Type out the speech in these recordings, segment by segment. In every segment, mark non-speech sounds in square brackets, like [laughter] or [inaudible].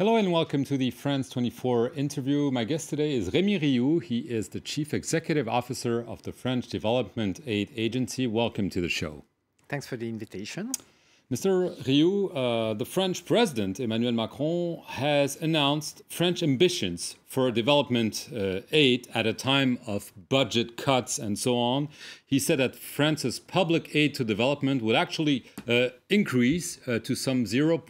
Hello and welcome to the France 24 interview. My guest today is Rémy Riou. He is the Chief Executive Officer of the French Development Aid Agency. Welcome to the show. Thanks for the invitation. Mr. Riou. uh, the French President Emmanuel Macron has announced French ambitions for development uh, aid at a time of budget cuts and so on. He said that France's public aid to development would actually uh, increase uh, to some 0.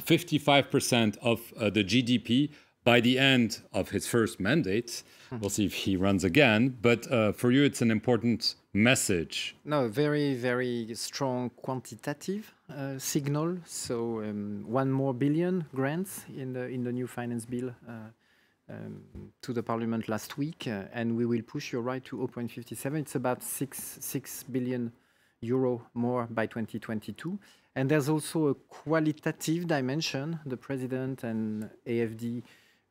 55% of uh, the GDP by the end of his first mandate. We'll see if he runs again. But uh, for you, it's an important message. No, very, very strong quantitative uh, signal. So um, one more billion grants in the in the new finance bill. Uh, um, to the parliament last week, uh, and we will push your right to 0.57. It's about six six billion euro more by 2022. And there's also a qualitative dimension. The president and AFD,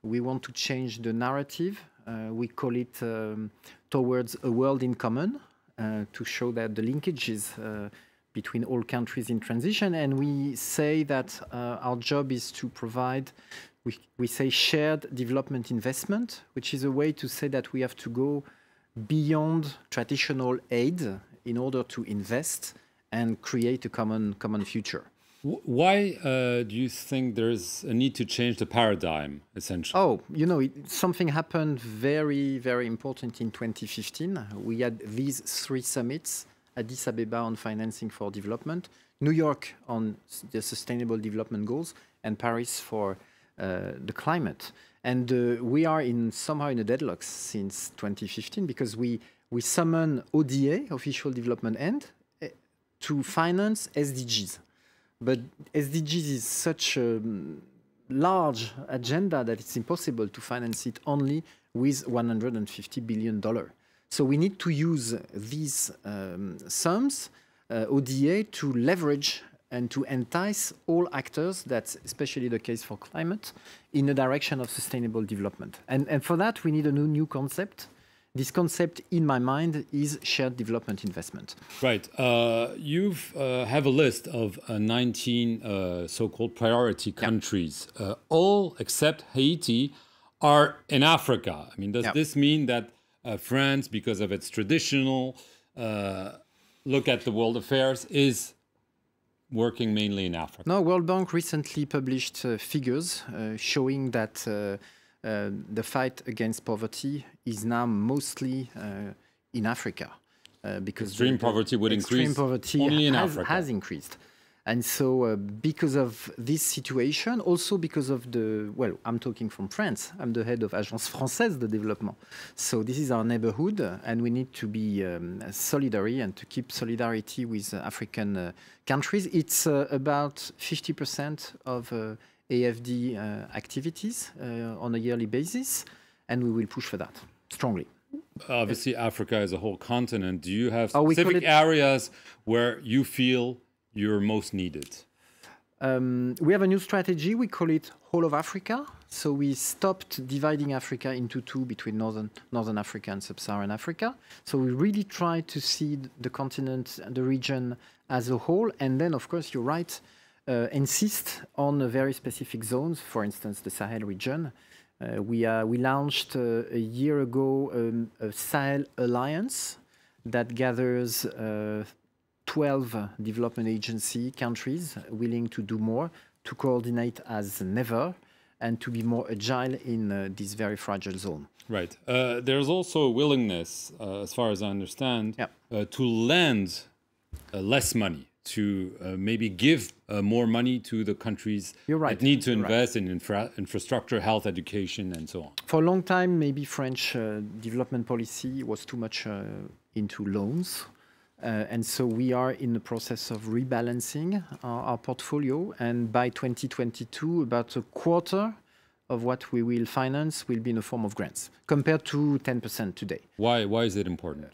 we want to change the narrative. Uh, we call it um, towards a world in common uh, to show that the linkages uh, between all countries in transition. And we say that uh, our job is to provide, we, we say shared development investment, which is a way to say that we have to go beyond traditional aid in order to invest and create a common common future. Why uh, do you think there's a need to change the paradigm, essentially? Oh, you know, it, something happened very, very important in 2015. We had these three summits Addis Abeba on financing for development, New York on the sustainable development goals, and Paris for uh, the climate. And uh, we are in somehow in a deadlock since 2015 because we, we summon ODA, Official Development End, to finance SDGs. But SDGs is such a mm, large agenda that it's impossible to finance it only with 150 billion dollars. So we need to use these um, sums, uh, ODA, to leverage and to entice all actors, that's especially the case for climate, in the direction of sustainable development. And, and for that, we need a new, new concept this concept in my mind is shared development investment. Right. Uh, you uh, have a list of uh, 19 uh, so-called priority countries. Uh, all except Haiti are in Africa. I mean, does this mean that uh, France, because of its traditional look at the world affairs, is working mainly in Africa? No, World Bank recently published figures showing that uh, the fight against poverty is now mostly uh, in Africa. Uh, because extreme the, poverty would extreme increase poverty only in has, has increased. And so, uh, because of this situation, also because of the, well, I'm talking from France. I'm the head of Agence Française de Développement. So, this is our neighborhood, and we need to be um, solidary and to keep solidarity with African uh, countries. It's uh, about 50% of AFD uh, activities uh, on a yearly basis, and we will push for that strongly obviously Africa as a whole continent. Do you have oh, specific areas where you feel you're most needed? Um, we have a new strategy. We call it Whole of Africa. So we stopped dividing Africa into two between northern Northern Africa and Sub-Saharan Africa. So we really try to see the continent, the region as a whole. And then, of course, you're right uh, insist on very specific zones, for instance, the Sahel region. Uh, we, uh, we launched a year ago um, a Sahel Alliance that gathers 12 development agency countries willing to do more, to coordinate as never, and to be more agile in uh, this very fragile zone. Right. Uh, there's also a willingness, uh, as far as I understand, yeah. to lend less money to uh, maybe give uh, more money to the countries right. that need to invest right. in infra infrastructure, health, education, and so on. For a long time, maybe French uh, development policy was too much uh, into loans. Uh, and so we are in the process of rebalancing our, our, portfolio. And by 2022, about a quarter of what we will finance will be in the form of grants, compared to 10% today. Why, why is it important?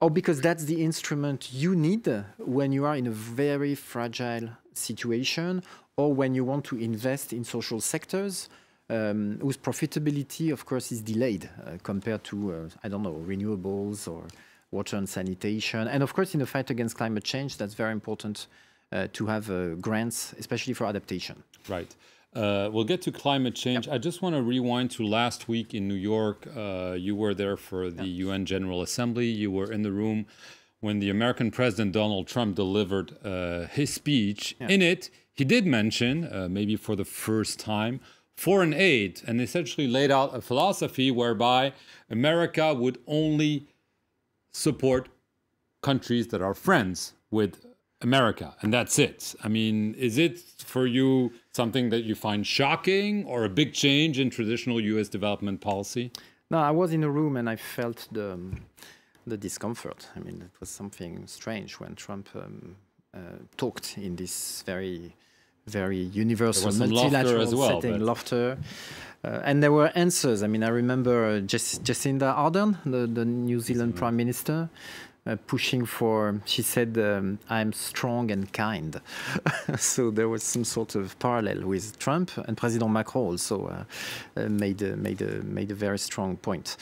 or oh, because that's the instrument you need when you are in a very fragile situation or when you want to invest in social sectors um, whose profitability, of course, is delayed uh, compared to, uh, I don't know, renewables or water and sanitation. And of course, in the fight against climate change, that's very important uh, to have uh, grants, especially for adaptation. Right. Uh, we'll get to climate change. Yep. I just want to rewind to last week in New York. Uh, you were there for the yep. UN General Assembly. You were in the room when the American President Donald Trump delivered uh, his speech. Yep. In it, he did mention, uh, maybe for the first time, foreign aid and essentially laid out a philosophy whereby America would only support countries that are friends with America, and that's it. I mean, is it for you something that you find shocking or a big change in traditional U.S. development policy? No, I was in a room and I felt the um, the discomfort. I mean, it was something strange when Trump um, uh, talked in this very very universal multilateral laughter well, setting, but... laughter. Uh, and there were answers. I mean, I remember uh, Jacinda Ardern, the, the New Zealand mm -hmm. Prime Minister. Uh, pushing for, she said, um, I'm strong and kind. [laughs] so there was some sort of parallel with Trump and President Macron also uh, uh, made, a, made, a, made a very strong point.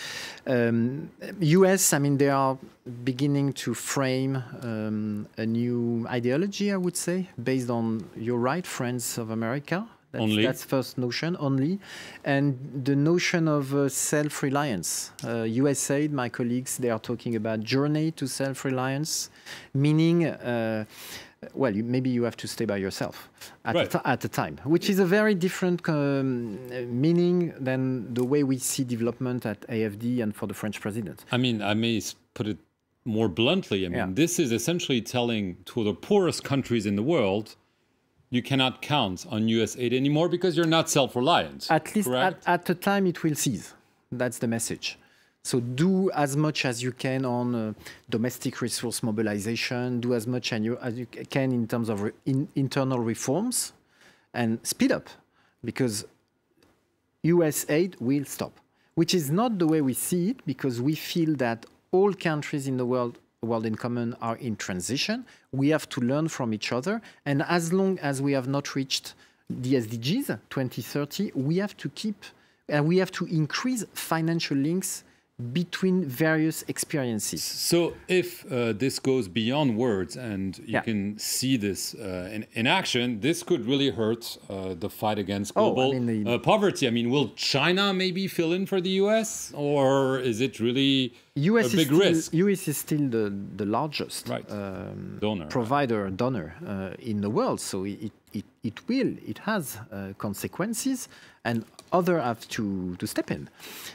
Um, US, I mean, they are beginning to frame um, a new ideology, I would say, based on your right, Friends of America, that's, only. That's first notion only, and the notion of uh, self-reliance. Uh, USAID, my colleagues, they are talking about journey to self-reliance, meaning. Uh, well, you, maybe you have to stay by yourself at, right. a, at a time, which is a very different um, meaning than the way we see development at AFD and for the French president. I mean, I may put it more bluntly. I mean, yeah. this is essentially telling to the poorest countries in the world you cannot count on US aid anymore because you're not self reliant. At least at, at, the time it will cease. That's the message. So do as much as you can on uh, domestic resource mobilization, do as much as you, as you can in terms of re in, internal reforms, and speed up because US aid will stop, which is not the way we see it because we feel that all countries in the world world in common are in transition. We have to learn from each other. And as long as we have not reached the SDGs 2030, we have to keep and uh, we have to increase financial links between various experiences. So, if uh, this goes beyond words and you yeah. can see this uh, in, in, action, this could really hurt uh, the fight against global oh, I mean the, uh, poverty. I mean, will China maybe fill in for the US, or is it really US a big still, risk. US is still the, the largest right. um, donor, provider right. donor uh, in the world, so it, it, it will, it has uh, consequences, and others have to, to step in.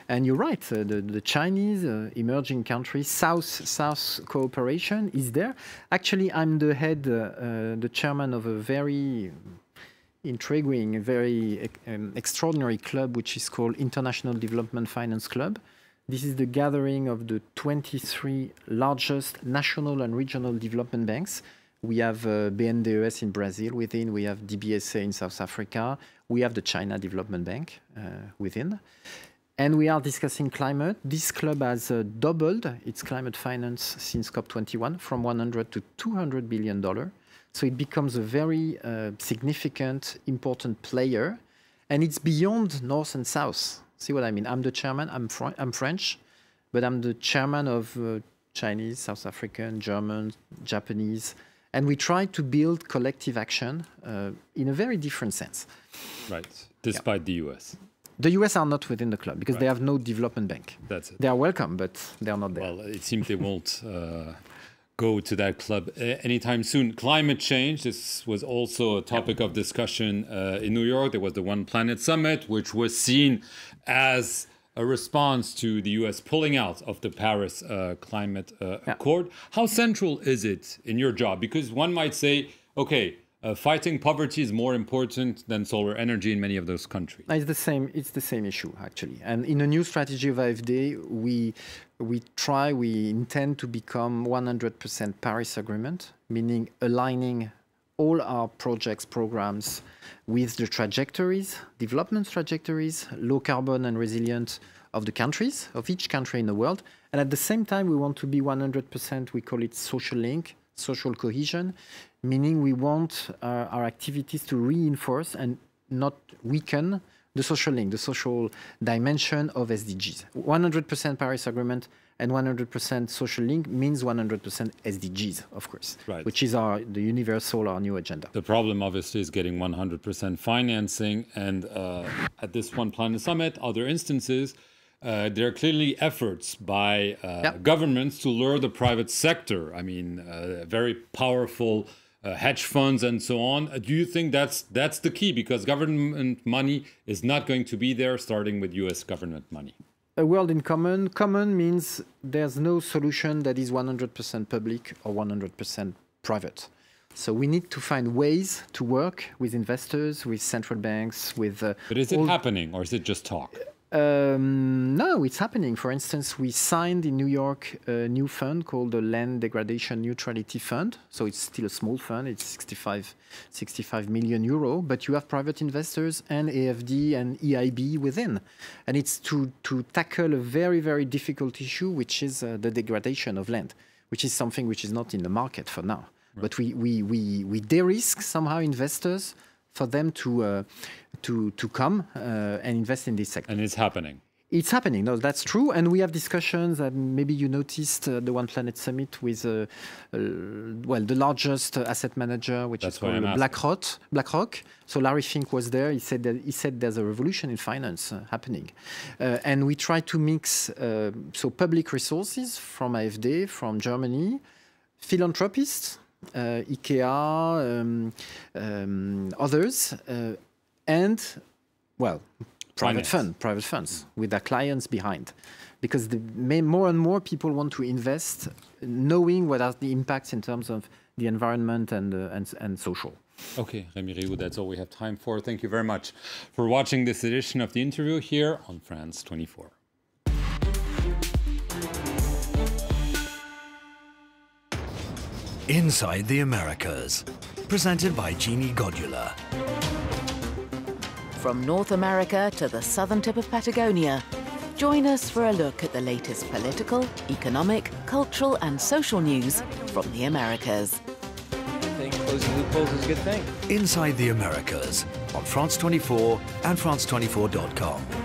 And you're right, uh, the, the Chinese uh, emerging countries, South-South cooperation is there. Actually, I'm the head, uh, uh, the chairman of a very intriguing, very um, extraordinary club, which is called International Development Finance Club. This is the gathering of the 23 largest national and regional development banks. We have uh, BNDES in Brazil within, we have DBSA in South Africa, we have the China Development Bank uh, within. And we are discussing climate. This club has uh, doubled its climate finance since COP21 from 100 to 200 billion dollar. So it becomes a very uh, significant, important player. And it's beyond North and South. See what I mean? I'm the chairman. I'm, Fr I'm French, but I'm the chairman of uh, Chinese, South African, German, Japanese, and we try to build collective action uh, in a very different sense. Right, despite yeah. the U.S. The U.S. are not within the club because right. they have no development bank. That's it. They are welcome, but they are not there. Well, it seems they won't. Uh, go to that club uh, anytime soon. Climate change, this was also a topic of discussion uh, in New York. There was the One Planet Summit, which was seen as a response to the US pulling out of the Paris uh, Climate uh, yeah. Accord. How central is it in your job? Because one might say, okay, uh, fighting poverty is more important than solar energy in many of those countries. It's the same. It's the same issue actually. And in a new strategy of AFD, we we try, we intend to become 100% Paris Agreement, meaning aligning all our projects, programs with the trajectories, development trajectories, low carbon and resilient of the countries, of each country in the world. And at the same time, we want to be 100%, we call it social link, social cohesion, meaning we want uh, our activities to reinforce and not weaken the social link, the social dimension of SDGs. 100% Paris Agreement and 100% social link means 100% SDGs, of course, right. which is our the universal, our new agenda. The problem, obviously, is getting 100% financing. And uh, at this One Planet Summit, other instances uh, there are clearly efforts by uh, yep. governments to lure the private sector. I mean, uh, very powerful uh, hedge funds and so on. Uh, do you think that's that's the key? Because government money is not going to be there, starting with U.S. government money. A world in common. Common means there's no solution that is 100% public or 100% private. So we need to find ways to work with investors, with central banks, with. Uh, but is it happening, or is it just talk? Um, no, it's happening. For instance, we signed in New York a new fund called the Land Degradation Neutrality Fund. So it's still a small fund. It's 65, 65 million euro, but you have private investors and AFD and EIB within. And it's to, to tackle a very, very difficult issue, which is uh, the degradation of land, which is something which is not in the market for now. Right. But we, we, we, we de-risk somehow investors for them to uh, to to come uh, and invest in this sector. And it's happening. It's happening. No, that's true. And we have discussions. maybe you noticed uh, the One Planet Summit with, uh, well, the largest asset manager, which that's is called BlackRock. BlackRock. So Larry Fink was there. He said that he said there's a revolution in finance uh, happening, uh, and we try to mix uh, so public resources from AFD, from Germany, philanthropists uh, IKEA, um, um, others, uh, and well, private Finance. fund, private funds with their clients behind, because the, more and more people want to invest, knowing what are the impacts in terms of the environment and uh, and and social. Okay, Remy Riou, that's all we have time for. Thank you very much for watching this edition of the interview here on France 24. Inside the Americas, presented by Jeannie Godula. From North America to the southern tip of Patagonia, join us for a look at the latest political, economic, cultural and social news from the Americas. Closing loopholes is a good thing. Inside the Americas on France 24 and France24.com.